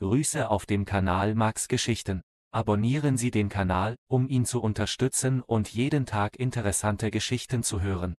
Grüße auf dem Kanal Max Geschichten. Abonnieren Sie den Kanal, um ihn zu unterstützen und jeden Tag interessante Geschichten zu hören.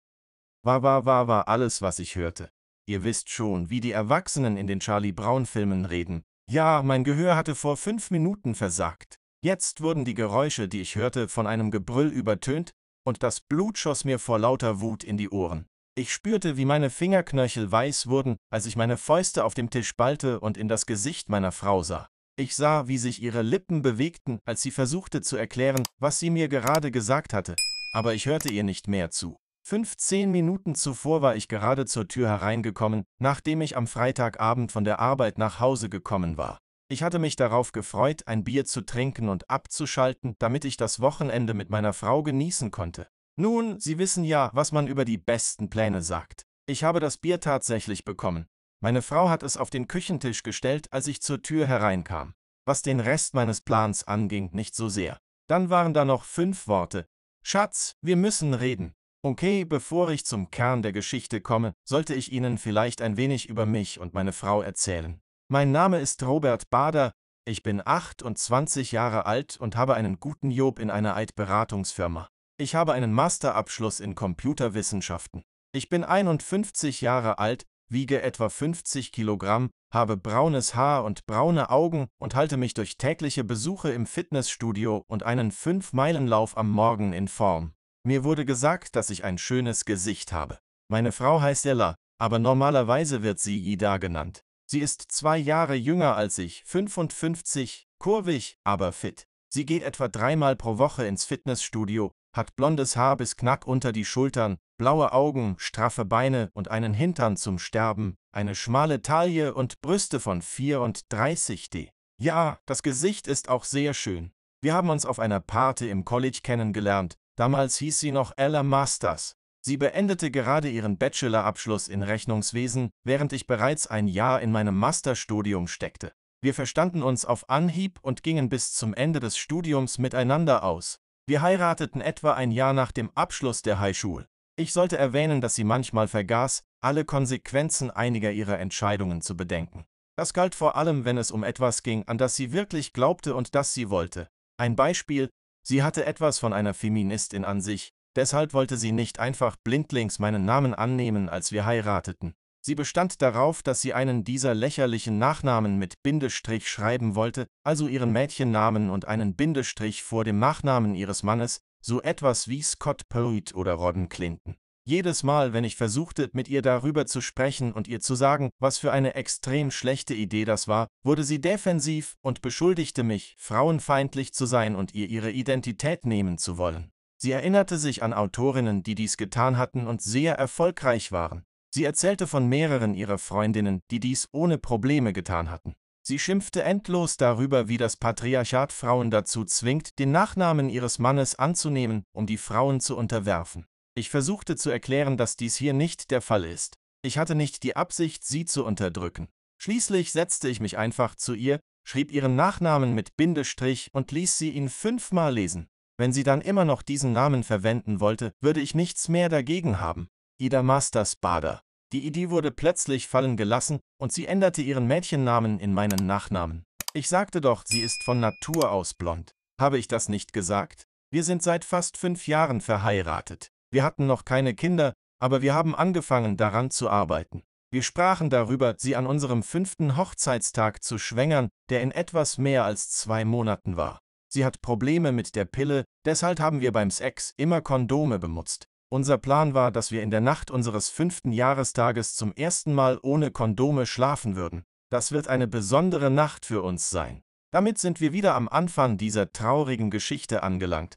War war war war alles, was ich hörte. Ihr wisst schon, wie die Erwachsenen in den Charlie Brown-Filmen reden. Ja, mein Gehör hatte vor fünf Minuten versagt. Jetzt wurden die Geräusche, die ich hörte, von einem Gebrüll übertönt, und das Blut schoss mir vor lauter Wut in die Ohren. Ich spürte, wie meine Fingerknöchel weiß wurden, als ich meine Fäuste auf dem Tisch ballte und in das Gesicht meiner Frau sah. Ich sah, wie sich ihre Lippen bewegten, als sie versuchte zu erklären, was sie mir gerade gesagt hatte, aber ich hörte ihr nicht mehr zu. 15 Minuten zuvor war ich gerade zur Tür hereingekommen, nachdem ich am Freitagabend von der Arbeit nach Hause gekommen war. Ich hatte mich darauf gefreut, ein Bier zu trinken und abzuschalten, damit ich das Wochenende mit meiner Frau genießen konnte. Nun, Sie wissen ja, was man über die besten Pläne sagt. Ich habe das Bier tatsächlich bekommen. Meine Frau hat es auf den Küchentisch gestellt, als ich zur Tür hereinkam. Was den Rest meines Plans anging, nicht so sehr. Dann waren da noch fünf Worte. Schatz, wir müssen reden. Okay, bevor ich zum Kern der Geschichte komme, sollte ich Ihnen vielleicht ein wenig über mich und meine Frau erzählen. Mein Name ist Robert Bader, ich bin 28 Jahre alt und habe einen guten Job in einer Eidberatungsfirma. Ich habe einen Masterabschluss in Computerwissenschaften. Ich bin 51 Jahre alt, wiege etwa 50 Kilogramm, habe braunes Haar und braune Augen und halte mich durch tägliche Besuche im Fitnessstudio und einen 5-Meilen-Lauf am Morgen in Form. Mir wurde gesagt, dass ich ein schönes Gesicht habe. Meine Frau heißt Ella, aber normalerweise wird sie Ida genannt. Sie ist zwei Jahre jünger als ich, 55, kurvig, aber fit. Sie geht etwa dreimal pro Woche ins Fitnessstudio, hat blondes Haar bis knack unter die Schultern, blaue Augen, straffe Beine und einen Hintern zum Sterben, eine schmale Taille und Brüste von 34 D. Ja, das Gesicht ist auch sehr schön. Wir haben uns auf einer Party im College kennengelernt, damals hieß sie noch Ella Masters. Sie beendete gerade ihren Bachelorabschluss in Rechnungswesen, während ich bereits ein Jahr in meinem Masterstudium steckte. Wir verstanden uns auf Anhieb und gingen bis zum Ende des Studiums miteinander aus. Wir heirateten etwa ein Jahr nach dem Abschluss der High School. Ich sollte erwähnen, dass sie manchmal vergaß, alle Konsequenzen einiger ihrer Entscheidungen zu bedenken. Das galt vor allem, wenn es um etwas ging, an das sie wirklich glaubte und das sie wollte. Ein Beispiel, sie hatte etwas von einer Feministin an sich, deshalb wollte sie nicht einfach blindlings meinen Namen annehmen, als wir heirateten. Sie bestand darauf, dass sie einen dieser lächerlichen Nachnamen mit Bindestrich schreiben wollte, also ihren Mädchennamen und einen Bindestrich vor dem Nachnamen ihres Mannes, so etwas wie Scott Poet oder Rodden Clinton. Jedes Mal, wenn ich versuchte, mit ihr darüber zu sprechen und ihr zu sagen, was für eine extrem schlechte Idee das war, wurde sie defensiv und beschuldigte mich, frauenfeindlich zu sein und ihr ihre Identität nehmen zu wollen. Sie erinnerte sich an Autorinnen, die dies getan hatten und sehr erfolgreich waren. Sie erzählte von mehreren ihrer Freundinnen, die dies ohne Probleme getan hatten. Sie schimpfte endlos darüber, wie das Patriarchat Frauen dazu zwingt, den Nachnamen ihres Mannes anzunehmen, um die Frauen zu unterwerfen. Ich versuchte zu erklären, dass dies hier nicht der Fall ist. Ich hatte nicht die Absicht, sie zu unterdrücken. Schließlich setzte ich mich einfach zu ihr, schrieb ihren Nachnamen mit Bindestrich und ließ sie ihn fünfmal lesen. Wenn sie dann immer noch diesen Namen verwenden wollte, würde ich nichts mehr dagegen haben. Ida Masters Bader. Die Idee wurde plötzlich fallen gelassen und sie änderte ihren Mädchennamen in meinen Nachnamen. Ich sagte doch, sie ist von Natur aus blond. Habe ich das nicht gesagt? Wir sind seit fast fünf Jahren verheiratet. Wir hatten noch keine Kinder, aber wir haben angefangen daran zu arbeiten. Wir sprachen darüber, sie an unserem fünften Hochzeitstag zu schwängern, der in etwas mehr als zwei Monaten war. Sie hat Probleme mit der Pille, deshalb haben wir beim Sex immer Kondome benutzt. Unser Plan war, dass wir in der Nacht unseres fünften Jahrestages zum ersten Mal ohne Kondome schlafen würden. Das wird eine besondere Nacht für uns sein. Damit sind wir wieder am Anfang dieser traurigen Geschichte angelangt.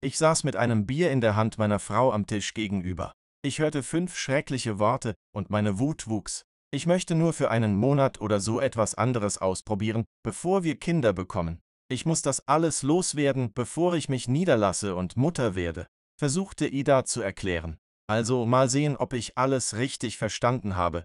Ich saß mit einem Bier in der Hand meiner Frau am Tisch gegenüber. Ich hörte fünf schreckliche Worte, und meine Wut wuchs. Ich möchte nur für einen Monat oder so etwas anderes ausprobieren, bevor wir Kinder bekommen. Ich muss das alles loswerden, bevor ich mich niederlasse und Mutter werde versuchte Ida zu erklären. Also mal sehen, ob ich alles richtig verstanden habe.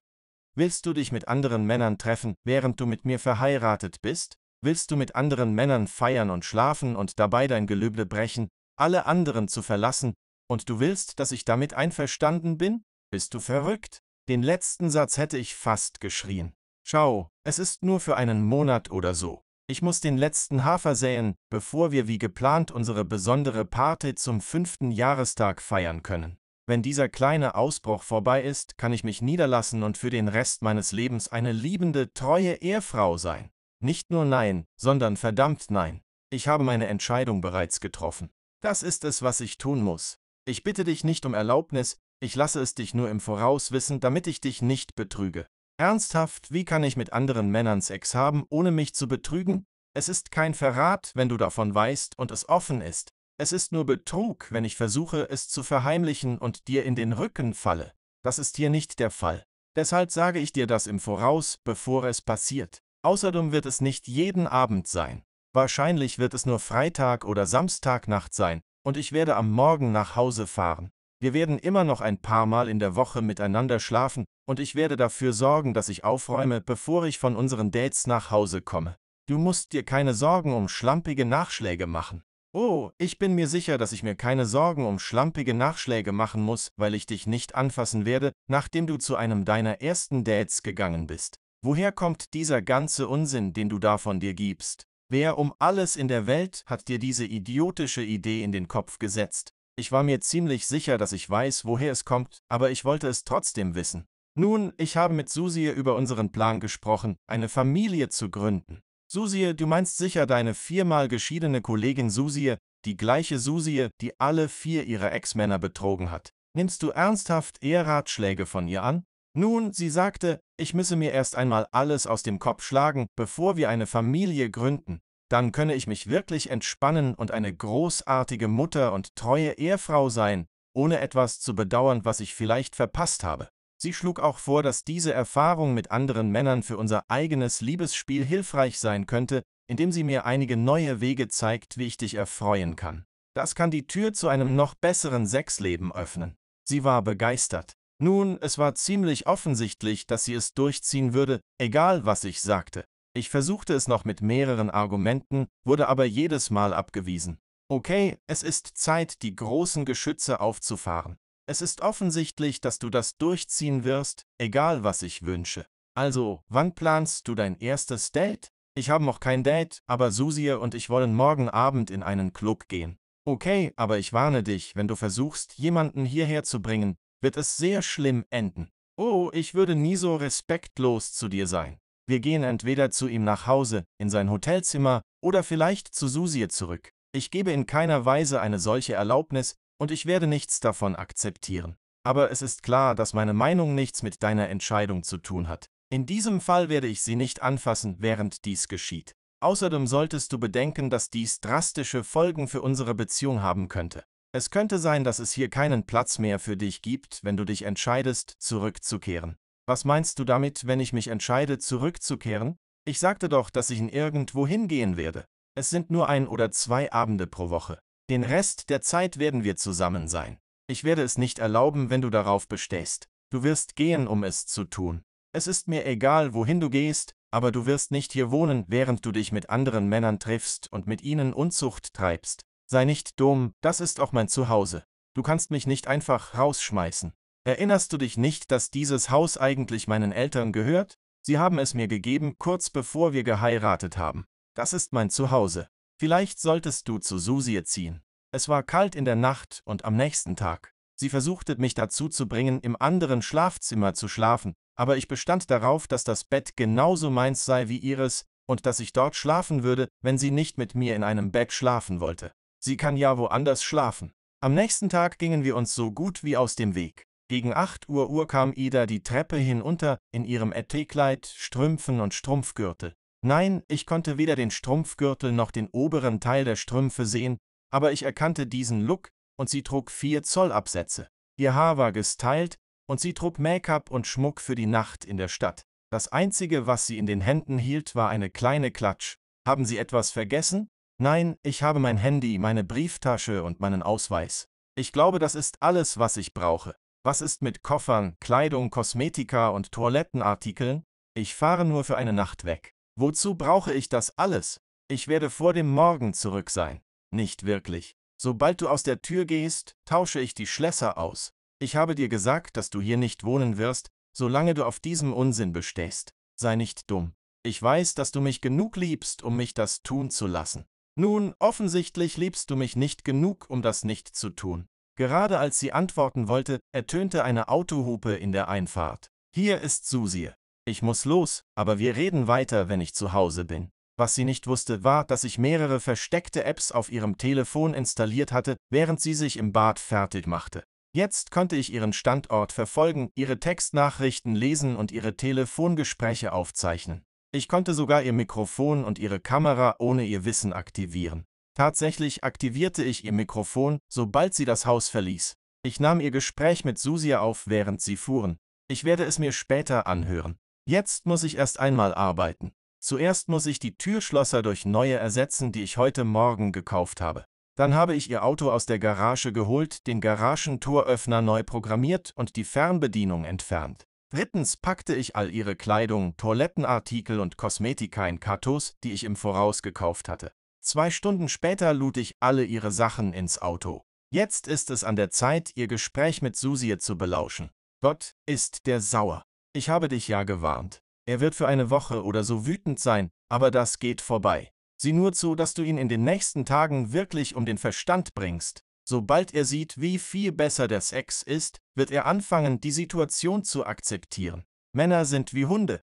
Willst du dich mit anderen Männern treffen, während du mit mir verheiratet bist? Willst du mit anderen Männern feiern und schlafen und dabei dein Gelübde brechen, alle anderen zu verlassen, und du willst, dass ich damit einverstanden bin? Bist du verrückt? Den letzten Satz hätte ich fast geschrien. Schau, es ist nur für einen Monat oder so. Ich muss den letzten Hafer säen, bevor wir wie geplant unsere besondere Party zum fünften Jahrestag feiern können. Wenn dieser kleine Ausbruch vorbei ist, kann ich mich niederlassen und für den Rest meines Lebens eine liebende, treue Ehefrau sein. Nicht nur nein, sondern verdammt nein. Ich habe meine Entscheidung bereits getroffen. Das ist es, was ich tun muss. Ich bitte dich nicht um Erlaubnis, ich lasse es dich nur im Voraus wissen, damit ich dich nicht betrüge. Ernsthaft, wie kann ich mit anderen Männern Sex haben, ohne mich zu betrügen? Es ist kein Verrat, wenn du davon weißt und es offen ist. Es ist nur Betrug, wenn ich versuche, es zu verheimlichen und dir in den Rücken falle. Das ist hier nicht der Fall. Deshalb sage ich dir das im Voraus, bevor es passiert. Außerdem wird es nicht jeden Abend sein. Wahrscheinlich wird es nur Freitag oder Samstagnacht sein, und ich werde am Morgen nach Hause fahren. Wir werden immer noch ein paar Mal in der Woche miteinander schlafen, und ich werde dafür sorgen, dass ich aufräume, bevor ich von unseren Dates nach Hause komme. Du musst dir keine Sorgen um schlampige Nachschläge machen. Oh, ich bin mir sicher, dass ich mir keine Sorgen um schlampige Nachschläge machen muss, weil ich dich nicht anfassen werde, nachdem du zu einem deiner ersten Dates gegangen bist. Woher kommt dieser ganze Unsinn, den du da von dir gibst? Wer um alles in der Welt hat dir diese idiotische Idee in den Kopf gesetzt? Ich war mir ziemlich sicher, dass ich weiß, woher es kommt, aber ich wollte es trotzdem wissen. Nun, ich habe mit Susie über unseren Plan gesprochen, eine Familie zu gründen. Susie, du meinst sicher deine viermal geschiedene Kollegin Susie, die gleiche Susie, die alle vier ihrer Ex-Männer betrogen hat. Nimmst du ernsthaft eher Ratschläge von ihr an? Nun, sie sagte, ich müsse mir erst einmal alles aus dem Kopf schlagen, bevor wir eine Familie gründen dann könne ich mich wirklich entspannen und eine großartige Mutter und treue Ehefrau sein, ohne etwas zu bedauern, was ich vielleicht verpasst habe. Sie schlug auch vor, dass diese Erfahrung mit anderen Männern für unser eigenes Liebesspiel hilfreich sein könnte, indem sie mir einige neue Wege zeigt, wie ich dich erfreuen kann. Das kann die Tür zu einem noch besseren Sexleben öffnen. Sie war begeistert. Nun, es war ziemlich offensichtlich, dass sie es durchziehen würde, egal was ich sagte. Ich versuchte es noch mit mehreren Argumenten, wurde aber jedes Mal abgewiesen. Okay, es ist Zeit, die großen Geschütze aufzufahren. Es ist offensichtlich, dass du das durchziehen wirst, egal was ich wünsche. Also, wann planst du dein erstes Date? Ich habe noch kein Date, aber Susie und ich wollen morgen Abend in einen Club gehen. Okay, aber ich warne dich, wenn du versuchst, jemanden hierher zu bringen, wird es sehr schlimm enden. Oh, ich würde nie so respektlos zu dir sein. Wir gehen entweder zu ihm nach Hause, in sein Hotelzimmer oder vielleicht zu Susie zurück. Ich gebe in keiner Weise eine solche Erlaubnis und ich werde nichts davon akzeptieren. Aber es ist klar, dass meine Meinung nichts mit deiner Entscheidung zu tun hat. In diesem Fall werde ich sie nicht anfassen, während dies geschieht. Außerdem solltest du bedenken, dass dies drastische Folgen für unsere Beziehung haben könnte. Es könnte sein, dass es hier keinen Platz mehr für dich gibt, wenn du dich entscheidest, zurückzukehren. Was meinst du damit, wenn ich mich entscheide, zurückzukehren? Ich sagte doch, dass ich in irgendwo hingehen werde. Es sind nur ein oder zwei Abende pro Woche. Den Rest der Zeit werden wir zusammen sein. Ich werde es nicht erlauben, wenn du darauf bestehst. Du wirst gehen, um es zu tun. Es ist mir egal, wohin du gehst, aber du wirst nicht hier wohnen, während du dich mit anderen Männern triffst und mit ihnen Unzucht treibst. Sei nicht dumm, das ist auch mein Zuhause. Du kannst mich nicht einfach rausschmeißen. Erinnerst du dich nicht, dass dieses Haus eigentlich meinen Eltern gehört? Sie haben es mir gegeben, kurz bevor wir geheiratet haben. Das ist mein Zuhause. Vielleicht solltest du zu Susie ziehen. Es war kalt in der Nacht und am nächsten Tag. Sie versuchte mich dazu zu bringen, im anderen Schlafzimmer zu schlafen, aber ich bestand darauf, dass das Bett genauso meins sei wie ihres und dass ich dort schlafen würde, wenn sie nicht mit mir in einem Bett schlafen wollte. Sie kann ja woanders schlafen. Am nächsten Tag gingen wir uns so gut wie aus dem Weg. Gegen 8 Uhr Uhr kam Ida die Treppe hinunter, in ihrem Eteekleid, Strümpfen und Strumpfgürtel. Nein, ich konnte weder den Strumpfgürtel noch den oberen Teil der Strümpfe sehen, aber ich erkannte diesen Look, und sie trug 4 Zoll Absätze. Ihr Haar war gestylt, und sie trug Make-up und Schmuck für die Nacht in der Stadt. Das Einzige, was sie in den Händen hielt, war eine kleine Klatsch. Haben Sie etwas vergessen? Nein, ich habe mein Handy, meine Brieftasche und meinen Ausweis. Ich glaube, das ist alles, was ich brauche. Was ist mit Koffern, Kleidung, Kosmetika und Toilettenartikeln? Ich fahre nur für eine Nacht weg. Wozu brauche ich das alles? Ich werde vor dem Morgen zurück sein. Nicht wirklich. Sobald du aus der Tür gehst, tausche ich die Schlösser aus. Ich habe dir gesagt, dass du hier nicht wohnen wirst, solange du auf diesem Unsinn bestehst. Sei nicht dumm. Ich weiß, dass du mich genug liebst, um mich das tun zu lassen. Nun, offensichtlich liebst du mich nicht genug, um das nicht zu tun. Gerade als sie antworten wollte, ertönte eine Autohupe in der Einfahrt. Hier ist Susie. Ich muss los, aber wir reden weiter, wenn ich zu Hause bin. Was sie nicht wusste, war, dass ich mehrere versteckte Apps auf ihrem Telefon installiert hatte, während sie sich im Bad fertig machte. Jetzt konnte ich ihren Standort verfolgen, ihre Textnachrichten lesen und ihre Telefongespräche aufzeichnen. Ich konnte sogar ihr Mikrofon und ihre Kamera ohne ihr Wissen aktivieren. Tatsächlich aktivierte ich ihr Mikrofon, sobald sie das Haus verließ. Ich nahm ihr Gespräch mit Susia auf, während sie fuhren. Ich werde es mir später anhören. Jetzt muss ich erst einmal arbeiten. Zuerst muss ich die Türschlosser durch neue ersetzen, die ich heute Morgen gekauft habe. Dann habe ich ihr Auto aus der Garage geholt, den Garagentoröffner neu programmiert und die Fernbedienung entfernt. Drittens packte ich all ihre Kleidung, Toilettenartikel und Kosmetika in Kartons, die ich im Voraus gekauft hatte. Zwei Stunden später lud ich alle ihre Sachen ins Auto. Jetzt ist es an der Zeit, ihr Gespräch mit Susie zu belauschen. Gott, ist der sauer. Ich habe dich ja gewarnt. Er wird für eine Woche oder so wütend sein, aber das geht vorbei. Sieh nur zu, dass du ihn in den nächsten Tagen wirklich um den Verstand bringst. Sobald er sieht, wie viel besser der Sex ist, wird er anfangen, die Situation zu akzeptieren. Männer sind wie Hunde.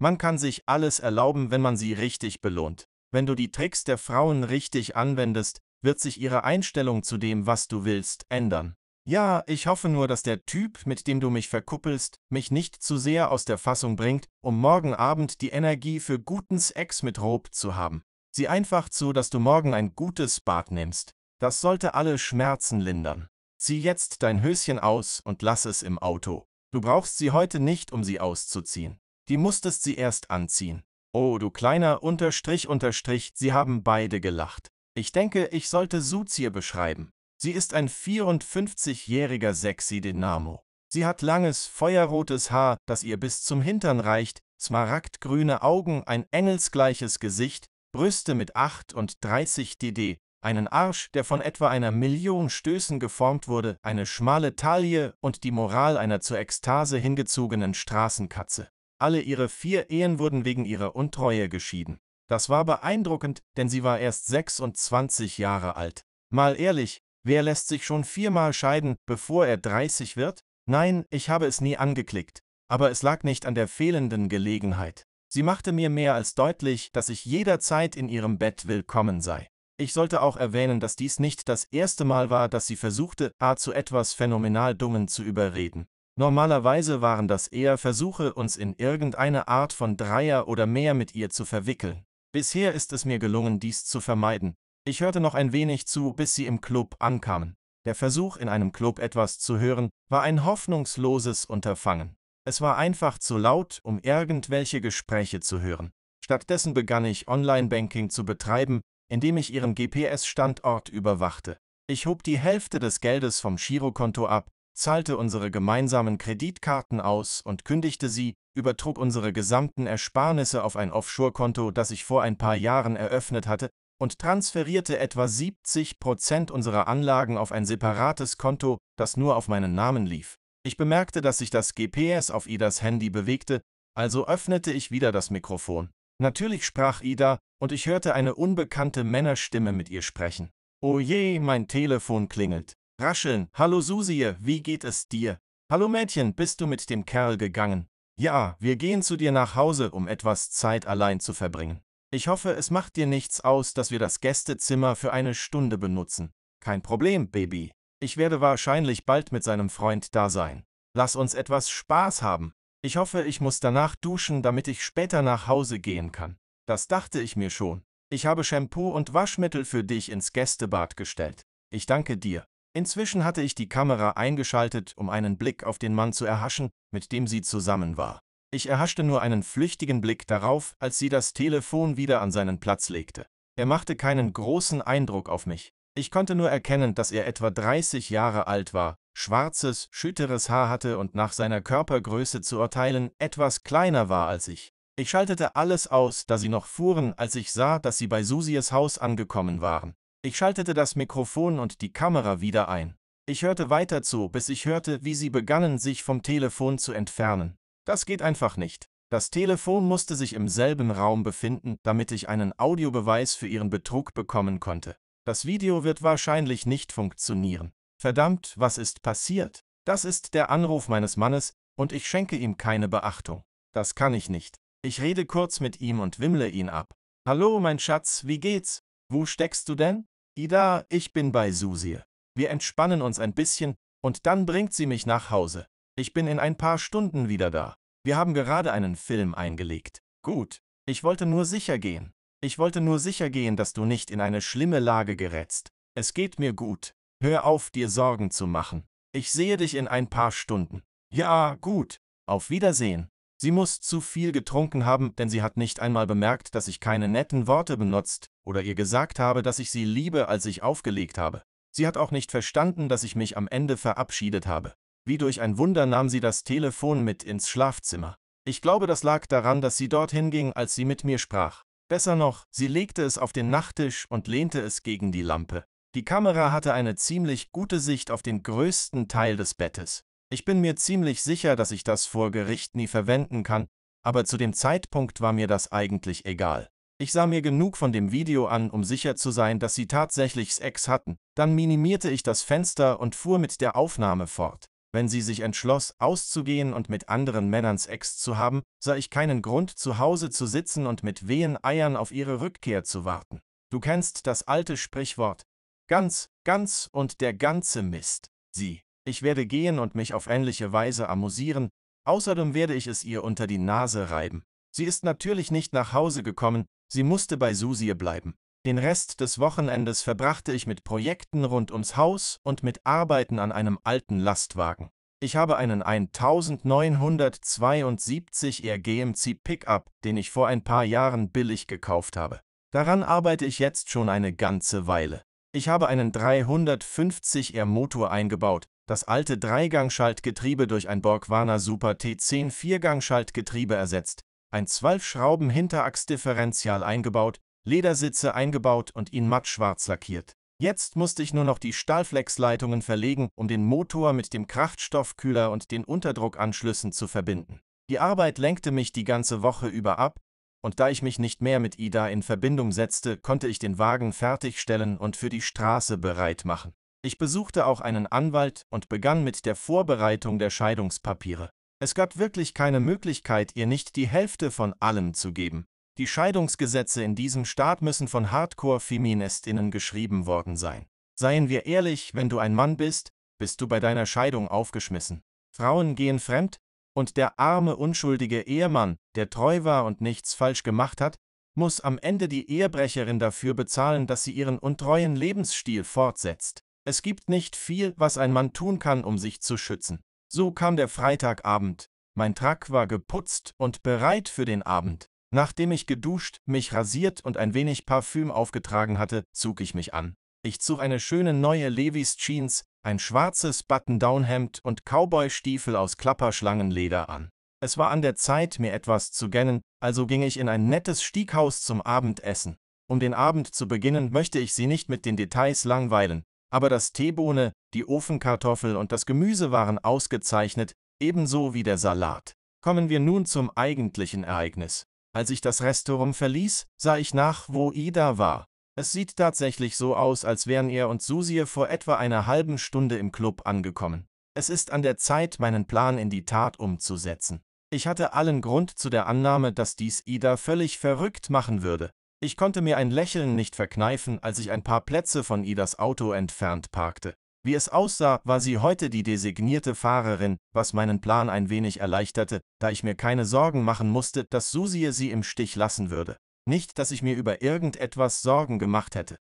Man kann sich alles erlauben, wenn man sie richtig belohnt. Wenn du die Tricks der Frauen richtig anwendest, wird sich ihre Einstellung zu dem, was du willst, ändern. Ja, ich hoffe nur, dass der Typ, mit dem du mich verkuppelst, mich nicht zu sehr aus der Fassung bringt, um morgen Abend die Energie für guten Sex mit Rob zu haben. Sieh einfach zu, dass du morgen ein gutes Bad nimmst. Das sollte alle Schmerzen lindern. Zieh jetzt dein Höschen aus und lass es im Auto. Du brauchst sie heute nicht, um sie auszuziehen. Die musstest sie erst anziehen. Oh, du kleiner Unterstrich Unterstrich, sie haben beide gelacht. Ich denke, ich sollte Suzie beschreiben. Sie ist ein 54-jähriger sexy Dynamo. Sie hat langes, feuerrotes Haar, das ihr bis zum Hintern reicht, smaragdgrüne Augen, ein engelsgleiches Gesicht, Brüste mit 38 DD, einen Arsch, der von etwa einer Million Stößen geformt wurde, eine schmale Taille und die Moral einer zur Ekstase hingezogenen Straßenkatze. Alle ihre vier Ehen wurden wegen ihrer Untreue geschieden. Das war beeindruckend, denn sie war erst 26 Jahre alt. Mal ehrlich, wer lässt sich schon viermal scheiden, bevor er 30 wird? Nein, ich habe es nie angeklickt. Aber es lag nicht an der fehlenden Gelegenheit. Sie machte mir mehr als deutlich, dass ich jederzeit in ihrem Bett willkommen sei. Ich sollte auch erwähnen, dass dies nicht das erste Mal war, dass sie versuchte, A zu etwas phänomenal Dummen zu überreden. Normalerweise waren das eher Versuche, uns in irgendeine Art von Dreier oder mehr mit ihr zu verwickeln. Bisher ist es mir gelungen, dies zu vermeiden. Ich hörte noch ein wenig zu, bis sie im Club ankamen. Der Versuch, in einem Club etwas zu hören, war ein hoffnungsloses Unterfangen. Es war einfach zu laut, um irgendwelche Gespräche zu hören. Stattdessen begann ich Online-Banking zu betreiben, indem ich ihren GPS-Standort überwachte. Ich hob die Hälfte des Geldes vom Girokonto ab, zahlte unsere gemeinsamen Kreditkarten aus und kündigte sie, übertrug unsere gesamten Ersparnisse auf ein Offshore-Konto, das ich vor ein paar Jahren eröffnet hatte, und transferierte etwa 70 Prozent unserer Anlagen auf ein separates Konto, das nur auf meinen Namen lief. Ich bemerkte, dass sich das GPS auf Idas Handy bewegte, also öffnete ich wieder das Mikrofon. Natürlich sprach Ida, und ich hörte eine unbekannte Männerstimme mit ihr sprechen. Oh je, mein Telefon klingelt. Rascheln. Hallo Susie, wie geht es dir? Hallo Mädchen, bist du mit dem Kerl gegangen? Ja, wir gehen zu dir nach Hause, um etwas Zeit allein zu verbringen. Ich hoffe, es macht dir nichts aus, dass wir das Gästezimmer für eine Stunde benutzen. Kein Problem, Baby. Ich werde wahrscheinlich bald mit seinem Freund da sein. Lass uns etwas Spaß haben. Ich hoffe, ich muss danach duschen, damit ich später nach Hause gehen kann. Das dachte ich mir schon. Ich habe Shampoo und Waschmittel für dich ins Gästebad gestellt. Ich danke dir. Inzwischen hatte ich die Kamera eingeschaltet, um einen Blick auf den Mann zu erhaschen, mit dem sie zusammen war. Ich erhaschte nur einen flüchtigen Blick darauf, als sie das Telefon wieder an seinen Platz legte. Er machte keinen großen Eindruck auf mich. Ich konnte nur erkennen, dass er etwa 30 Jahre alt war, schwarzes, schütteres Haar hatte und nach seiner Körpergröße zu urteilen etwas kleiner war als ich. Ich schaltete alles aus, da sie noch fuhren, als ich sah, dass sie bei Susies Haus angekommen waren. Ich schaltete das Mikrofon und die Kamera wieder ein. Ich hörte weiter zu, bis ich hörte, wie sie begannen, sich vom Telefon zu entfernen. Das geht einfach nicht. Das Telefon musste sich im selben Raum befinden, damit ich einen Audiobeweis für ihren Betrug bekommen konnte. Das Video wird wahrscheinlich nicht funktionieren. Verdammt, was ist passiert? Das ist der Anruf meines Mannes, und ich schenke ihm keine Beachtung. Das kann ich nicht. Ich rede kurz mit ihm und wimmle ihn ab. Hallo, mein Schatz, wie geht's? Wo steckst du denn? Ida, ich bin bei Susie. Wir entspannen uns ein bisschen, und dann bringt sie mich nach Hause. Ich bin in ein paar Stunden wieder da. Wir haben gerade einen Film eingelegt. Gut. Ich wollte nur sicher gehen. Ich wollte nur sicher gehen, dass du nicht in eine schlimme Lage gerätst. Es geht mir gut. Hör auf, dir Sorgen zu machen. Ich sehe dich in ein paar Stunden. Ja, gut. Auf Wiedersehen. Sie muss zu viel getrunken haben, denn sie hat nicht einmal bemerkt, dass ich keine netten Worte benutzt oder ihr gesagt habe, dass ich sie liebe, als ich aufgelegt habe. Sie hat auch nicht verstanden, dass ich mich am Ende verabschiedet habe. Wie durch ein Wunder nahm sie das Telefon mit ins Schlafzimmer. Ich glaube, das lag daran, dass sie dorthin ging, als sie mit mir sprach. Besser noch, sie legte es auf den Nachttisch und lehnte es gegen die Lampe. Die Kamera hatte eine ziemlich gute Sicht auf den größten Teil des Bettes. Ich bin mir ziemlich sicher, dass ich das vor Gericht nie verwenden kann, aber zu dem Zeitpunkt war mir das eigentlich egal. Ich sah mir genug von dem Video an, um sicher zu sein, dass sie tatsächlich Sex hatten. Dann minimierte ich das Fenster und fuhr mit der Aufnahme fort. Wenn sie sich entschloss, auszugehen und mit anderen Männern Sex zu haben, sah ich keinen Grund, zu Hause zu sitzen und mit wehen Eiern auf ihre Rückkehr zu warten. Du kennst das alte Sprichwort. Ganz, ganz und der ganze Mist. Sie ich werde gehen und mich auf ähnliche Weise amüsieren, außerdem werde ich es ihr unter die Nase reiben. Sie ist natürlich nicht nach Hause gekommen, sie musste bei Susie bleiben. Den Rest des Wochenendes verbrachte ich mit Projekten rund ums Haus und mit Arbeiten an einem alten Lastwagen. Ich habe einen 1972 er GMC Pickup, den ich vor ein paar Jahren billig gekauft habe. Daran arbeite ich jetzt schon eine ganze Weile. Ich habe einen 350 er Motor eingebaut, das alte Dreigangschaltgetriebe durch ein Borgwana Super T10 Viergangschaltgetriebe ersetzt, ein 12-Schrauben-Hinterachsdifferential eingebaut, Ledersitze eingebaut und ihn mattschwarz lackiert. Jetzt musste ich nur noch die Stahlflexleitungen verlegen, um den Motor mit dem Kraftstoffkühler und den Unterdruckanschlüssen zu verbinden. Die Arbeit lenkte mich die ganze Woche über ab, und da ich mich nicht mehr mit Ida in Verbindung setzte, konnte ich den Wagen fertigstellen und für die Straße bereit machen. Ich besuchte auch einen Anwalt und begann mit der Vorbereitung der Scheidungspapiere. Es gab wirklich keine Möglichkeit, ihr nicht die Hälfte von allem zu geben. Die Scheidungsgesetze in diesem Staat müssen von Hardcore-Feministinnen geschrieben worden sein. Seien wir ehrlich, wenn du ein Mann bist, bist du bei deiner Scheidung aufgeschmissen. Frauen gehen fremd, und der arme, unschuldige Ehemann, der treu war und nichts falsch gemacht hat, muss am Ende die Ehebrecherin dafür bezahlen, dass sie ihren untreuen Lebensstil fortsetzt. Es gibt nicht viel, was ein Mann tun kann, um sich zu schützen. So kam der Freitagabend. Mein Truck war geputzt und bereit für den Abend. Nachdem ich geduscht, mich rasiert und ein wenig Parfüm aufgetragen hatte, zog ich mich an. Ich zog eine schöne neue Levi's Jeans, ein schwarzes Button-Down-Hemd und Cowboy-Stiefel aus Klapperschlangenleder an. Es war an der Zeit, mir etwas zu gönnen, also ging ich in ein nettes Stieghaus zum Abendessen. Um den Abend zu beginnen, möchte ich Sie nicht mit den Details langweilen, aber das Teebohne, die Ofenkartoffel und das Gemüse waren ausgezeichnet, ebenso wie der Salat. Kommen wir nun zum eigentlichen Ereignis. Als ich das Restaurant verließ, sah ich nach, wo Ida war. Es sieht tatsächlich so aus, als wären er und Susie vor etwa einer halben Stunde im Club angekommen. Es ist an der Zeit, meinen Plan in die Tat umzusetzen. Ich hatte allen Grund zu der Annahme, dass dies Ida völlig verrückt machen würde. Ich konnte mir ein Lächeln nicht verkneifen, als ich ein paar Plätze von Idas Auto entfernt parkte. Wie es aussah, war sie heute die designierte Fahrerin, was meinen Plan ein wenig erleichterte, da ich mir keine Sorgen machen musste, dass Susie sie im Stich lassen würde. Nicht, dass ich mir über irgendetwas Sorgen gemacht hätte.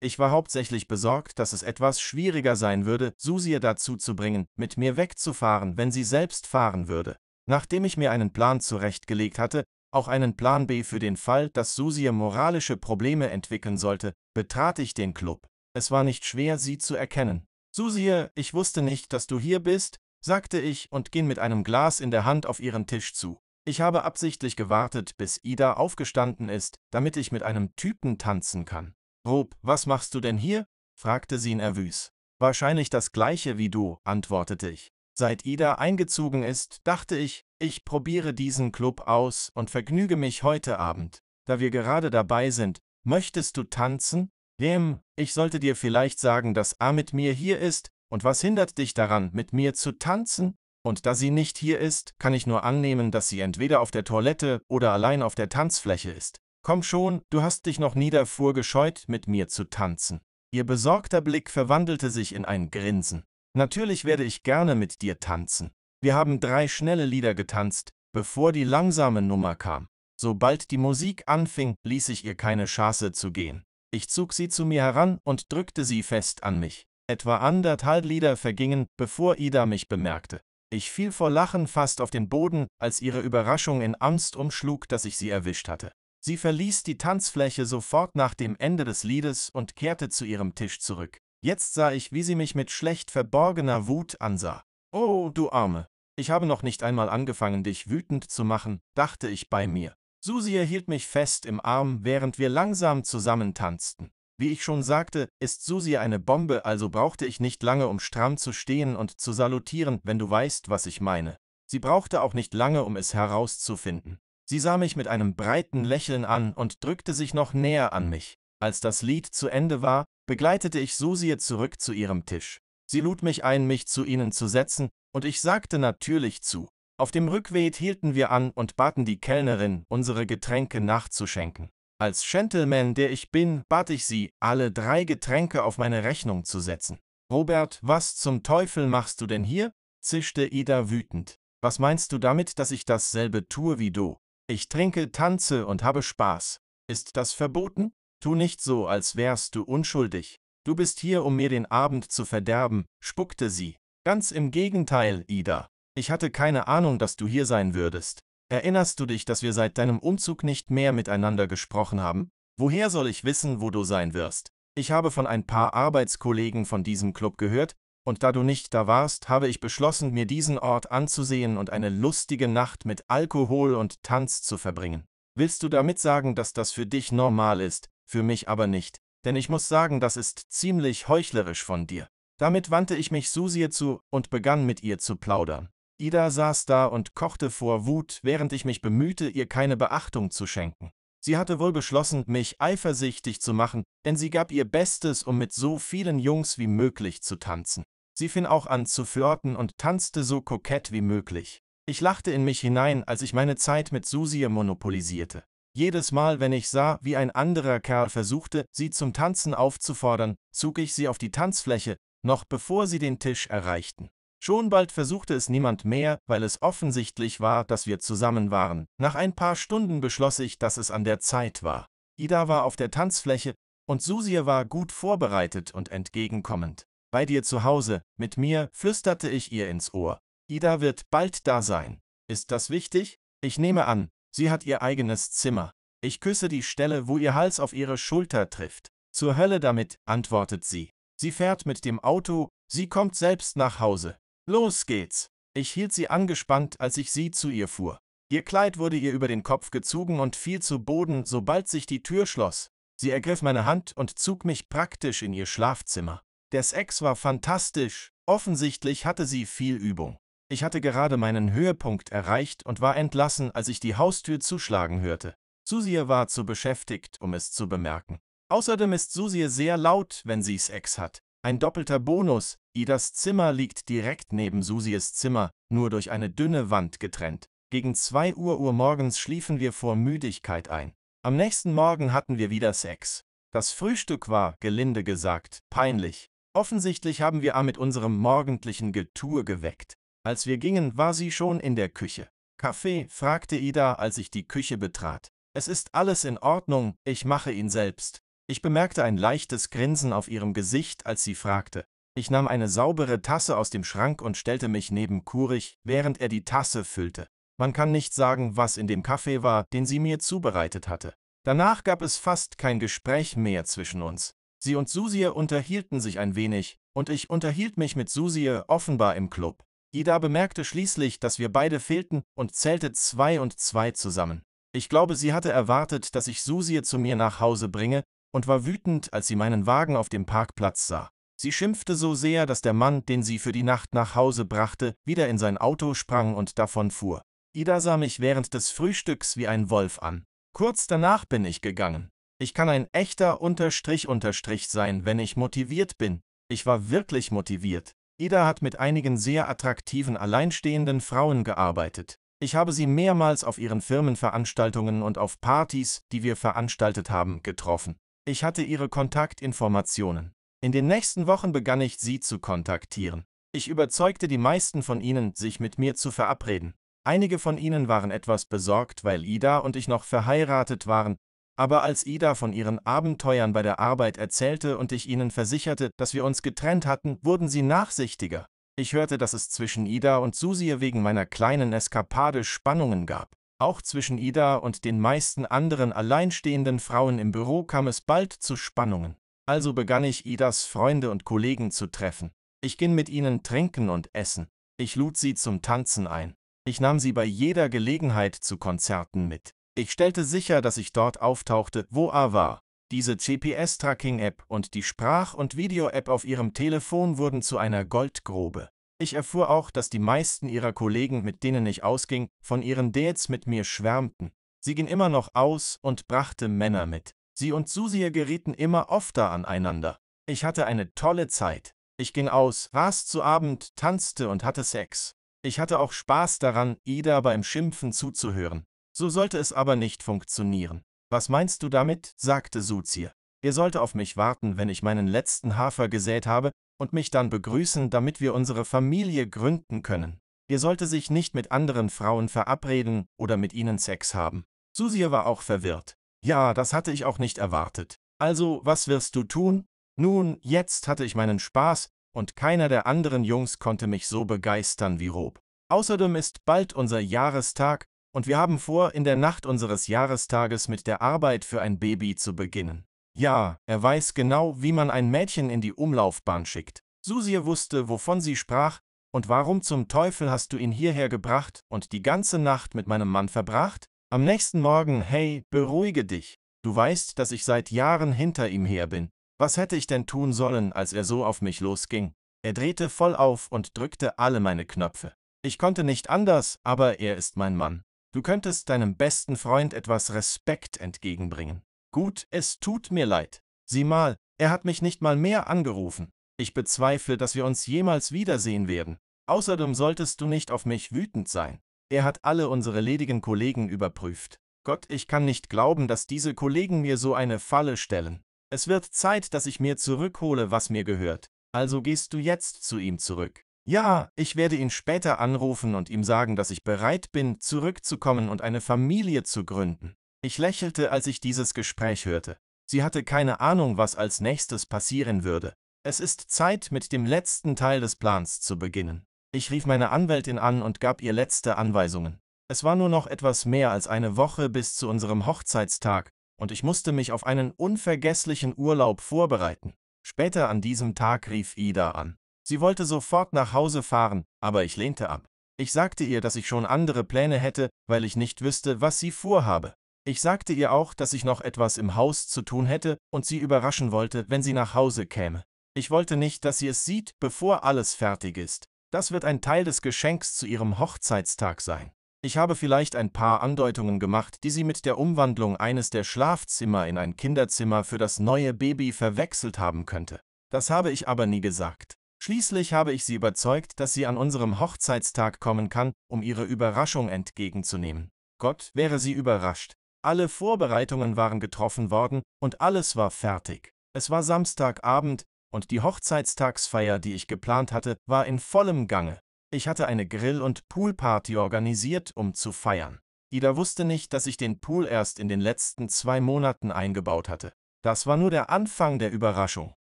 Ich war hauptsächlich besorgt, dass es etwas schwieriger sein würde, Susie dazu zu bringen, mit mir wegzufahren, wenn sie selbst fahren würde. Nachdem ich mir einen Plan zurechtgelegt hatte, auch einen Plan B für den Fall, dass Susie moralische Probleme entwickeln sollte, betrat ich den Club. Es war nicht schwer, sie zu erkennen. Susie, ich wusste nicht, dass du hier bist, sagte ich und ging mit einem Glas in der Hand auf ihren Tisch zu. Ich habe absichtlich gewartet, bis Ida aufgestanden ist, damit ich mit einem Typen tanzen kann. Rob, was machst du denn hier? fragte sie nervös. Wahrscheinlich das gleiche wie du, antwortete ich. Seit Ida eingezogen ist, dachte ich, ich probiere diesen Club aus und vergnüge mich heute Abend. Da wir gerade dabei sind, möchtest du tanzen? Dem, ich sollte dir vielleicht sagen, dass A mit mir hier ist, und was hindert dich daran, mit mir zu tanzen? Und da sie nicht hier ist, kann ich nur annehmen, dass sie entweder auf der Toilette oder allein auf der Tanzfläche ist. Komm schon, du hast dich noch nie davor gescheut, mit mir zu tanzen. Ihr besorgter Blick verwandelte sich in ein Grinsen. Natürlich werde ich gerne mit dir tanzen. Wir haben drei schnelle Lieder getanzt, bevor die langsame Nummer kam. Sobald die Musik anfing, ließ ich ihr keine Chance zu gehen. Ich zog sie zu mir heran und drückte sie fest an mich. Etwa anderthalb Lieder vergingen, bevor Ida mich bemerkte. Ich fiel vor Lachen fast auf den Boden, als ihre Überraschung in Angst umschlug, dass ich sie erwischt hatte. Sie verließ die Tanzfläche sofort nach dem Ende des Liedes und kehrte zu ihrem Tisch zurück. Jetzt sah ich, wie sie mich mit schlecht verborgener Wut ansah. Oh, du Arme. Ich habe noch nicht einmal angefangen, dich wütend zu machen, dachte ich bei mir. Susie hielt mich fest im Arm, während wir langsam zusammentanzten. Wie ich schon sagte, ist Susie eine Bombe, also brauchte ich nicht lange, um stramm zu stehen und zu salutieren, wenn du weißt, was ich meine. Sie brauchte auch nicht lange, um es herauszufinden. Sie sah mich mit einem breiten Lächeln an und drückte sich noch näher an mich. Als das Lied zu Ende war, begleitete ich Susie zurück zu ihrem Tisch. Sie lud mich ein, mich zu ihnen zu setzen, und ich sagte natürlich zu. Auf dem Rückweg hielten wir an und baten die Kellnerin, unsere Getränke nachzuschenken. Als Gentleman, der ich bin, bat ich sie, alle drei Getränke auf meine Rechnung zu setzen. Robert, was zum Teufel machst du denn hier? zischte Ida wütend. Was meinst du damit, dass ich dasselbe tue wie du? Ich trinke, tanze und habe Spaß. Ist das verboten? Tu nicht so, als wärst du unschuldig. Du bist hier, um mir den Abend zu verderben, spuckte sie. Ganz im Gegenteil, Ida. Ich hatte keine Ahnung, dass du hier sein würdest. Erinnerst du dich, dass wir seit deinem Umzug nicht mehr miteinander gesprochen haben? Woher soll ich wissen, wo du sein wirst? Ich habe von ein paar Arbeitskollegen von diesem Club gehört, und da du nicht da warst, habe ich beschlossen, mir diesen Ort anzusehen und eine lustige Nacht mit Alkohol und Tanz zu verbringen. Willst du damit sagen, dass das für dich normal ist, für mich aber nicht, denn ich muss sagen, das ist ziemlich heuchlerisch von dir. Damit wandte ich mich Susie zu und begann mit ihr zu plaudern. Ida saß da und kochte vor Wut, während ich mich bemühte, ihr keine Beachtung zu schenken. Sie hatte wohl beschlossen, mich eifersüchtig zu machen, denn sie gab ihr Bestes, um mit so vielen Jungs wie möglich zu tanzen. Sie fing auch an zu flirten und tanzte so kokett wie möglich. Ich lachte in mich hinein, als ich meine Zeit mit Susie monopolisierte. Jedes Mal, wenn ich sah, wie ein anderer Kerl versuchte, sie zum Tanzen aufzufordern, zog ich sie auf die Tanzfläche, noch bevor sie den Tisch erreichten. Schon bald versuchte es niemand mehr, weil es offensichtlich war, dass wir zusammen waren. Nach ein paar Stunden beschloss ich, dass es an der Zeit war. Ida war auf der Tanzfläche und Susie war gut vorbereitet und entgegenkommend. Bei dir zu Hause, mit mir, flüsterte ich ihr ins Ohr. Ida wird bald da sein. Ist das wichtig? Ich nehme an, Sie hat ihr eigenes Zimmer. Ich küsse die Stelle, wo ihr Hals auf ihre Schulter trifft. Zur Hölle damit, antwortet sie. Sie fährt mit dem Auto, sie kommt selbst nach Hause. Los geht's. Ich hielt sie angespannt, als ich sie zu ihr fuhr. Ihr Kleid wurde ihr über den Kopf gezogen und fiel zu Boden, sobald sich die Tür schloss. Sie ergriff meine Hand und zog mich praktisch in ihr Schlafzimmer. Der Sex war fantastisch, offensichtlich hatte sie viel Übung. Ich hatte gerade meinen Höhepunkt erreicht und war entlassen, als ich die Haustür zuschlagen hörte. Susie war zu beschäftigt, um es zu bemerken. Außerdem ist Susie sehr laut, wenn sie Sex hat. Ein doppelter Bonus, Idas Zimmer liegt direkt neben Susies Zimmer, nur durch eine dünne Wand getrennt. Gegen 2 Uhr Uhr morgens schliefen wir vor Müdigkeit ein. Am nächsten Morgen hatten wir wieder Sex. Das Frühstück war, gelinde gesagt, peinlich. Offensichtlich haben wir A mit unserem morgendlichen Getue geweckt. Als wir gingen, war sie schon in der Küche. Kaffee? fragte Ida, als ich die Küche betrat. Es ist alles in Ordnung, ich mache ihn selbst. Ich bemerkte ein leichtes Grinsen auf ihrem Gesicht, als sie fragte. Ich nahm eine saubere Tasse aus dem Schrank und stellte mich neben Kurich, während er die Tasse füllte. Man kann nicht sagen, was in dem Kaffee war, den sie mir zubereitet hatte. Danach gab es fast kein Gespräch mehr zwischen uns. Sie und Susie unterhielten sich ein wenig, und ich unterhielt mich mit Susie offenbar im Club. Ida bemerkte schließlich, dass wir beide fehlten und zählte zwei und zwei zusammen. Ich glaube, sie hatte erwartet, dass ich Susie zu mir nach Hause bringe und war wütend, als sie meinen Wagen auf dem Parkplatz sah. Sie schimpfte so sehr, dass der Mann, den sie für die Nacht nach Hause brachte, wieder in sein Auto sprang und davonfuhr. Ida sah mich während des Frühstücks wie ein Wolf an. Kurz danach bin ich gegangen. Ich kann ein echter Unterstrich Unterstrich sein, wenn ich motiviert bin. Ich war wirklich motiviert. Ida hat mit einigen sehr attraktiven alleinstehenden Frauen gearbeitet. Ich habe sie mehrmals auf ihren Firmenveranstaltungen und auf Partys, die wir veranstaltet haben, getroffen. Ich hatte ihre Kontaktinformationen. In den nächsten Wochen begann ich, sie zu kontaktieren. Ich überzeugte die meisten von ihnen, sich mit mir zu verabreden. Einige von ihnen waren etwas besorgt, weil Ida und ich noch verheiratet waren, aber als Ida von ihren Abenteuern bei der Arbeit erzählte und ich ihnen versicherte, dass wir uns getrennt hatten, wurden sie nachsichtiger. Ich hörte, dass es zwischen Ida und Susie wegen meiner kleinen Eskapade Spannungen gab. Auch zwischen Ida und den meisten anderen alleinstehenden Frauen im Büro kam es bald zu Spannungen. Also begann ich Idas Freunde und Kollegen zu treffen. Ich ging mit ihnen trinken und essen. Ich lud sie zum Tanzen ein. Ich nahm sie bei jeder Gelegenheit zu Konzerten mit. Ich stellte sicher, dass ich dort auftauchte, wo A war. Diese GPS-Tracking-App und die Sprach- und Video-App auf ihrem Telefon wurden zu einer Goldgrube. Ich erfuhr auch, dass die meisten ihrer Kollegen, mit denen ich ausging, von ihren Dates mit mir schwärmten. Sie ging immer noch aus und brachte Männer mit. Sie und Susie gerieten immer öfter aneinander. Ich hatte eine tolle Zeit. Ich ging aus, raste zu Abend, tanzte und hatte Sex. Ich hatte auch Spaß daran, Ida beim Schimpfen zuzuhören. So sollte es aber nicht funktionieren. Was meinst du damit? sagte Suzir. Er sollte auf mich warten, wenn ich meinen letzten Hafer gesät habe, und mich dann begrüßen, damit wir unsere Familie gründen können. Er sollte sich nicht mit anderen Frauen verabreden oder mit ihnen Sex haben. Susir war auch verwirrt. Ja, das hatte ich auch nicht erwartet. Also, was wirst du tun? Nun, jetzt hatte ich meinen Spaß, und keiner der anderen Jungs konnte mich so begeistern wie Rob. Außerdem ist bald unser Jahrestag, und wir haben vor, in der Nacht unseres Jahrestages mit der Arbeit für ein Baby zu beginnen. Ja, er weiß genau, wie man ein Mädchen in die Umlaufbahn schickt. Susie wusste, wovon sie sprach, und warum zum Teufel hast du ihn hierher gebracht und die ganze Nacht mit meinem Mann verbracht? Am nächsten Morgen, hey, beruhige dich. Du weißt, dass ich seit Jahren hinter ihm her bin. Was hätte ich denn tun sollen, als er so auf mich losging? Er drehte voll auf und drückte alle meine Knöpfe. Ich konnte nicht anders, aber er ist mein Mann. Du könntest deinem besten Freund etwas Respekt entgegenbringen. Gut, es tut mir leid. Sieh mal, er hat mich nicht mal mehr angerufen. Ich bezweifle, dass wir uns jemals wiedersehen werden. Außerdem solltest du nicht auf mich wütend sein. Er hat alle unsere ledigen Kollegen überprüft. Gott, ich kann nicht glauben, dass diese Kollegen mir so eine Falle stellen. Es wird Zeit, dass ich mir zurückhole, was mir gehört. Also gehst du jetzt zu ihm zurück. Ja, ich werde ihn später anrufen und ihm sagen, dass ich bereit bin, zurückzukommen und eine Familie zu gründen. Ich lächelte, als ich dieses Gespräch hörte. Sie hatte keine Ahnung, was als nächstes passieren würde. Es ist Zeit, mit dem letzten Teil des Plans zu beginnen. Ich rief meine Anwältin an und gab ihr letzte Anweisungen. Es war nur noch etwas mehr als eine Woche bis zu unserem Hochzeitstag, und ich musste mich auf einen unvergesslichen Urlaub vorbereiten. Später an diesem Tag rief Ida an. Sie wollte sofort nach Hause fahren, aber ich lehnte ab. Ich sagte ihr, dass ich schon andere Pläne hätte, weil ich nicht wüsste, was sie vorhabe. Ich sagte ihr auch, dass ich noch etwas im Haus zu tun hätte und sie überraschen wollte, wenn sie nach Hause käme. Ich wollte nicht, dass sie es sieht, bevor alles fertig ist. Das wird ein Teil des Geschenks zu ihrem Hochzeitstag sein. Ich habe vielleicht ein paar Andeutungen gemacht, die sie mit der Umwandlung eines der Schlafzimmer in ein Kinderzimmer für das neue Baby verwechselt haben könnte. Das habe ich aber nie gesagt. Schließlich habe ich sie überzeugt, dass sie an unserem Hochzeitstag kommen kann, um ihre Überraschung entgegenzunehmen. Gott wäre sie überrascht. Alle Vorbereitungen waren getroffen worden und alles war fertig. Es war Samstagabend und die Hochzeitstagsfeier, die ich geplant hatte, war in vollem Gange. Ich hatte eine Grill- und Poolparty organisiert, um zu feiern. Ida wusste nicht, dass ich den Pool erst in den letzten zwei Monaten eingebaut hatte. Das war nur der Anfang der Überraschung.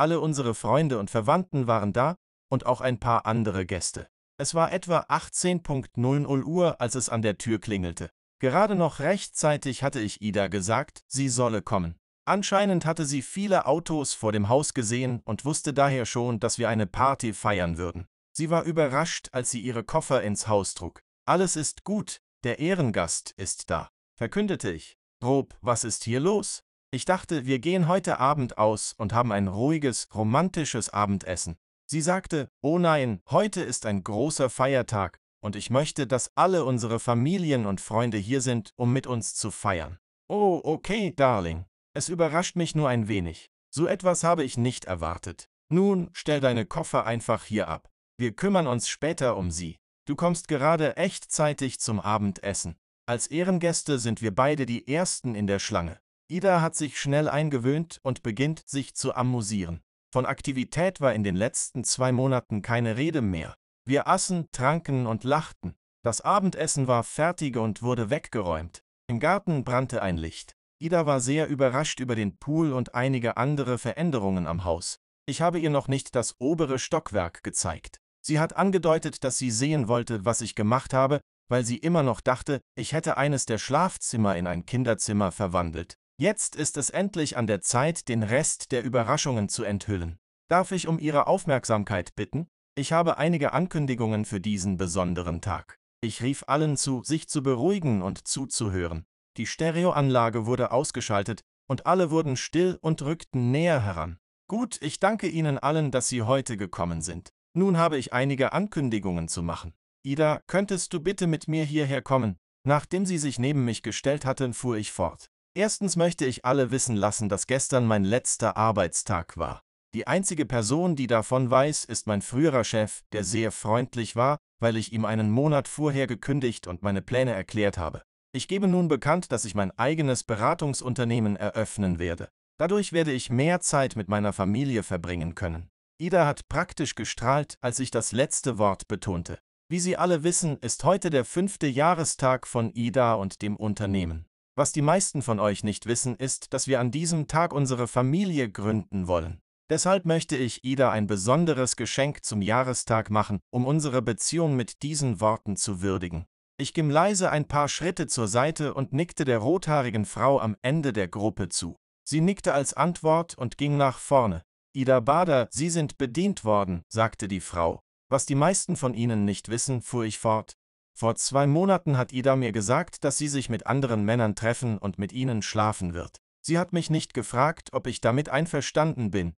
Alle unsere Freunde und Verwandten waren da und auch ein paar andere Gäste. Es war etwa 18.00 Uhr, als es an der Tür klingelte. Gerade noch rechtzeitig hatte ich Ida gesagt, sie solle kommen. Anscheinend hatte sie viele Autos vor dem Haus gesehen und wusste daher schon, dass wir eine Party feiern würden. Sie war überrascht, als sie ihre Koffer ins Haus trug. Alles ist gut, der Ehrengast ist da, verkündete ich. Rob, was ist hier los? Ich dachte, wir gehen heute Abend aus und haben ein ruhiges, romantisches Abendessen. Sie sagte, oh nein, heute ist ein großer Feiertag und ich möchte, dass alle unsere Familien und Freunde hier sind, um mit uns zu feiern. Oh, okay, Darling. Es überrascht mich nur ein wenig. So etwas habe ich nicht erwartet. Nun, stell deine Koffer einfach hier ab. Wir kümmern uns später um sie. Du kommst gerade echt zeitig zum Abendessen. Als Ehrengäste sind wir beide die Ersten in der Schlange. Ida hat sich schnell eingewöhnt und beginnt, sich zu amüsieren. Von Aktivität war in den letzten zwei Monaten keine Rede mehr. Wir aßen, tranken und lachten. Das Abendessen war fertig und wurde weggeräumt. Im Garten brannte ein Licht. Ida war sehr überrascht über den Pool und einige andere Veränderungen am Haus. Ich habe ihr noch nicht das obere Stockwerk gezeigt. Sie hat angedeutet, dass sie sehen wollte, was ich gemacht habe, weil sie immer noch dachte, ich hätte eines der Schlafzimmer in ein Kinderzimmer verwandelt. Jetzt ist es endlich an der Zeit, den Rest der Überraschungen zu enthüllen. Darf ich um Ihre Aufmerksamkeit bitten? Ich habe einige Ankündigungen für diesen besonderen Tag. Ich rief allen zu, sich zu beruhigen und zuzuhören. Die Stereoanlage wurde ausgeschaltet, und alle wurden still und rückten näher heran. Gut, ich danke Ihnen allen, dass Sie heute gekommen sind. Nun habe ich einige Ankündigungen zu machen. Ida, könntest du bitte mit mir hierher kommen? Nachdem sie sich neben mich gestellt hatten, fuhr ich fort. Erstens möchte ich alle wissen lassen, dass gestern mein letzter Arbeitstag war. Die einzige Person, die davon weiß, ist mein früherer Chef, der sehr freundlich war, weil ich ihm einen Monat vorher gekündigt und meine Pläne erklärt habe. Ich gebe nun bekannt, dass ich mein eigenes Beratungsunternehmen eröffnen werde. Dadurch werde ich mehr Zeit mit meiner Familie verbringen können. Ida hat praktisch gestrahlt, als ich das letzte Wort betonte. Wie Sie alle wissen, ist heute der fünfte Jahrestag von Ida und dem Unternehmen. Was die meisten von euch nicht wissen, ist, dass wir an diesem Tag unsere Familie gründen wollen. Deshalb möchte ich Ida ein besonderes Geschenk zum Jahrestag machen, um unsere Beziehung mit diesen Worten zu würdigen. Ich ging leise ein paar Schritte zur Seite und nickte der rothaarigen Frau am Ende der Gruppe zu. Sie nickte als Antwort und ging nach vorne. Ida Bader, Sie sind bedient worden, sagte die Frau. Was die meisten von Ihnen nicht wissen, fuhr ich fort, vor zwei Monaten hat Ida mir gesagt, dass sie sich mit anderen Männern treffen und mit ihnen schlafen wird. Sie hat mich nicht gefragt, ob ich damit einverstanden bin.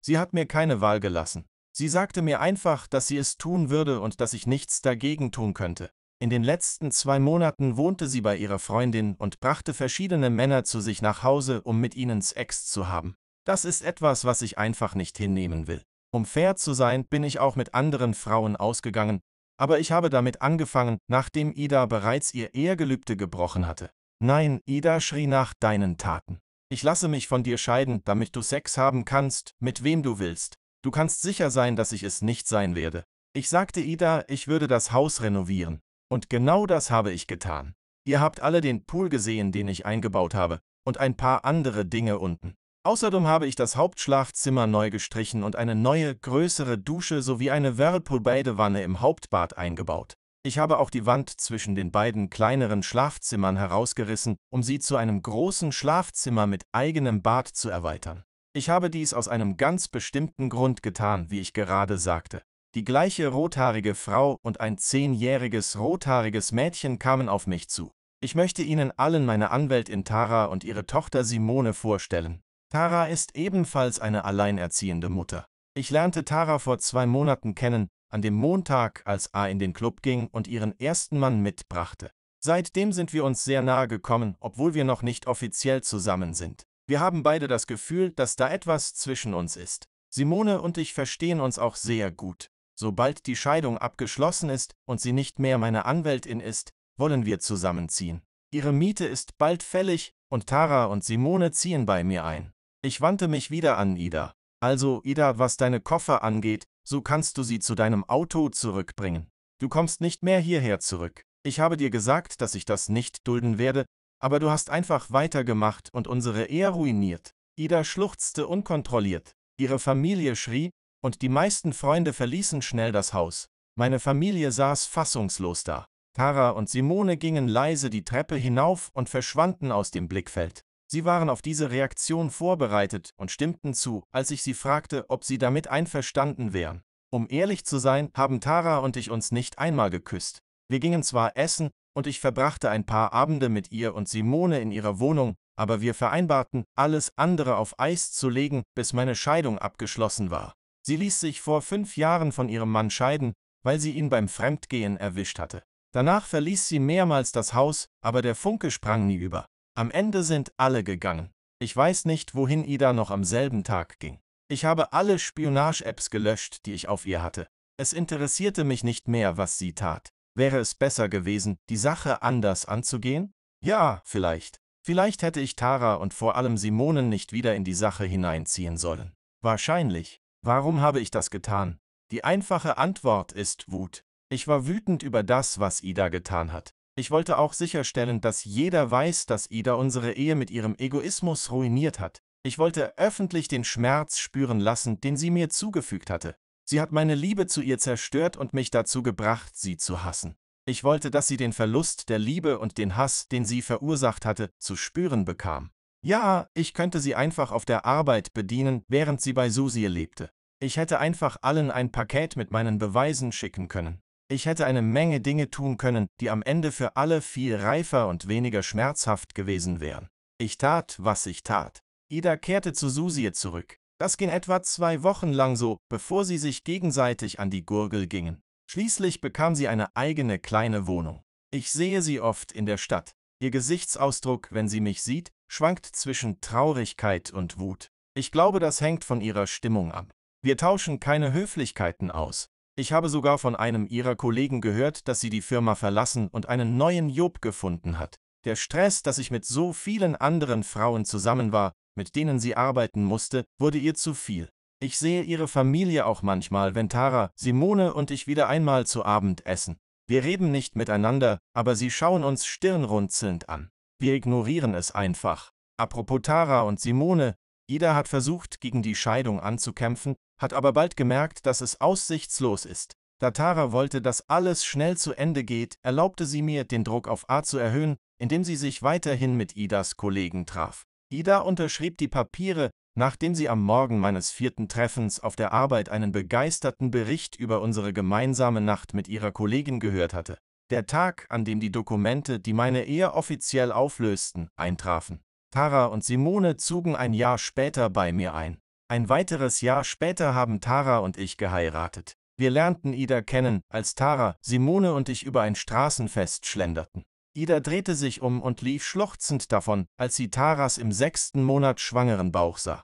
Sie hat mir keine Wahl gelassen. Sie sagte mir einfach, dass sie es tun würde und dass ich nichts dagegen tun könnte. In den letzten zwei Monaten wohnte sie bei ihrer Freundin und brachte verschiedene Männer zu sich nach Hause, um mit ihnen Sex zu haben. Das ist etwas, was ich einfach nicht hinnehmen will. Um fair zu sein, bin ich auch mit anderen Frauen ausgegangen, aber ich habe damit angefangen, nachdem Ida bereits ihr Ehrgelübde gebrochen hatte. Nein, Ida schrie nach deinen Taten. Ich lasse mich von dir scheiden, damit du Sex haben kannst, mit wem du willst. Du kannst sicher sein, dass ich es nicht sein werde. Ich sagte Ida, ich würde das Haus renovieren. Und genau das habe ich getan. Ihr habt alle den Pool gesehen, den ich eingebaut habe, und ein paar andere Dinge unten. Außerdem habe ich das Hauptschlafzimmer neu gestrichen und eine neue, größere Dusche sowie eine Whirlpool-Badewanne im Hauptbad eingebaut. Ich habe auch die Wand zwischen den beiden kleineren Schlafzimmern herausgerissen, um sie zu einem großen Schlafzimmer mit eigenem Bad zu erweitern. Ich habe dies aus einem ganz bestimmten Grund getan, wie ich gerade sagte. Die gleiche rothaarige Frau und ein zehnjähriges rothaariges Mädchen kamen auf mich zu. Ich möchte Ihnen allen meine Anwältin Tara und ihre Tochter Simone vorstellen. Tara ist ebenfalls eine alleinerziehende Mutter. Ich lernte Tara vor zwei Monaten kennen, an dem Montag, als A in den Club ging und ihren ersten Mann mitbrachte. Seitdem sind wir uns sehr nahe gekommen, obwohl wir noch nicht offiziell zusammen sind. Wir haben beide das Gefühl, dass da etwas zwischen uns ist. Simone und ich verstehen uns auch sehr gut. Sobald die Scheidung abgeschlossen ist und sie nicht mehr meine Anwältin ist, wollen wir zusammenziehen. Ihre Miete ist bald fällig und Tara und Simone ziehen bei mir ein. Ich wandte mich wieder an Ida. Also, Ida, was deine Koffer angeht, so kannst du sie zu deinem Auto zurückbringen. Du kommst nicht mehr hierher zurück. Ich habe dir gesagt, dass ich das nicht dulden werde, aber du hast einfach weitergemacht und unsere Ehe ruiniert. Ida schluchzte unkontrolliert. Ihre Familie schrie, und die meisten Freunde verließen schnell das Haus. Meine Familie saß fassungslos da. Tara und Simone gingen leise die Treppe hinauf und verschwanden aus dem Blickfeld. Sie waren auf diese Reaktion vorbereitet und stimmten zu, als ich sie fragte, ob sie damit einverstanden wären. Um ehrlich zu sein, haben Tara und ich uns nicht einmal geküsst. Wir gingen zwar essen, und ich verbrachte ein paar Abende mit ihr und Simone in ihrer Wohnung, aber wir vereinbarten, alles andere auf Eis zu legen, bis meine Scheidung abgeschlossen war. Sie ließ sich vor fünf Jahren von ihrem Mann scheiden, weil sie ihn beim Fremdgehen erwischt hatte. Danach verließ sie mehrmals das Haus, aber der Funke sprang nie über. Am Ende sind alle gegangen. Ich weiß nicht, wohin Ida noch am selben Tag ging. Ich habe alle Spionage-Apps gelöscht, die ich auf ihr hatte. Es interessierte mich nicht mehr, was sie tat. Wäre es besser gewesen, die Sache anders anzugehen? Ja, vielleicht. Vielleicht hätte ich Tara und vor allem Simonen nicht wieder in die Sache hineinziehen sollen. Wahrscheinlich. Warum habe ich das getan? Die einfache Antwort ist Wut. Ich war wütend über das, was Ida getan hat. Ich wollte auch sicherstellen, dass jeder weiß, dass Ida unsere Ehe mit ihrem Egoismus ruiniert hat. Ich wollte öffentlich den Schmerz spüren lassen, den sie mir zugefügt hatte. Sie hat meine Liebe zu ihr zerstört und mich dazu gebracht, sie zu hassen. Ich wollte, dass sie den Verlust der Liebe und den Hass, den sie verursacht hatte, zu spüren bekam. Ja, ich könnte sie einfach auf der Arbeit bedienen, während sie bei Susie lebte. Ich hätte einfach allen ein Paket mit meinen Beweisen schicken können. Ich hätte eine Menge Dinge tun können, die am Ende für alle viel reifer und weniger schmerzhaft gewesen wären. Ich tat, was ich tat. Ida kehrte zu Susie zurück. Das ging etwa zwei Wochen lang so, bevor sie sich gegenseitig an die Gurgel gingen. Schließlich bekam sie eine eigene kleine Wohnung. Ich sehe sie oft in der Stadt. Ihr Gesichtsausdruck, wenn sie mich sieht, schwankt zwischen Traurigkeit und Wut. Ich glaube, das hängt von ihrer Stimmung ab. Wir tauschen keine Höflichkeiten aus. Ich habe sogar von einem ihrer Kollegen gehört, dass sie die Firma verlassen und einen neuen Job gefunden hat. Der Stress, dass ich mit so vielen anderen Frauen zusammen war, mit denen sie arbeiten musste, wurde ihr zu viel. Ich sehe ihre Familie auch manchmal, wenn Tara, Simone und ich wieder einmal zu Abend essen. Wir reden nicht miteinander, aber sie schauen uns stirnrunzelnd an. Wir ignorieren es einfach. Apropos Tara und Simone, jeder hat versucht, gegen die Scheidung anzukämpfen, hat aber bald gemerkt, dass es aussichtslos ist. Da Tara wollte, dass alles schnell zu Ende geht, erlaubte sie mir, den Druck auf A zu erhöhen, indem sie sich weiterhin mit Idas Kollegen traf. Ida unterschrieb die Papiere, nachdem sie am Morgen meines vierten Treffens auf der Arbeit einen begeisterten Bericht über unsere gemeinsame Nacht mit ihrer Kollegin gehört hatte. Der Tag, an dem die Dokumente, die meine Ehe offiziell auflösten, eintrafen. Tara und Simone zogen ein Jahr später bei mir ein. Ein weiteres Jahr später haben Tara und ich geheiratet. Wir lernten Ida kennen, als Tara, Simone und ich über ein Straßenfest schlenderten. Ida drehte sich um und lief schluchzend davon, als sie Taras im sechsten Monat schwangeren Bauch sah.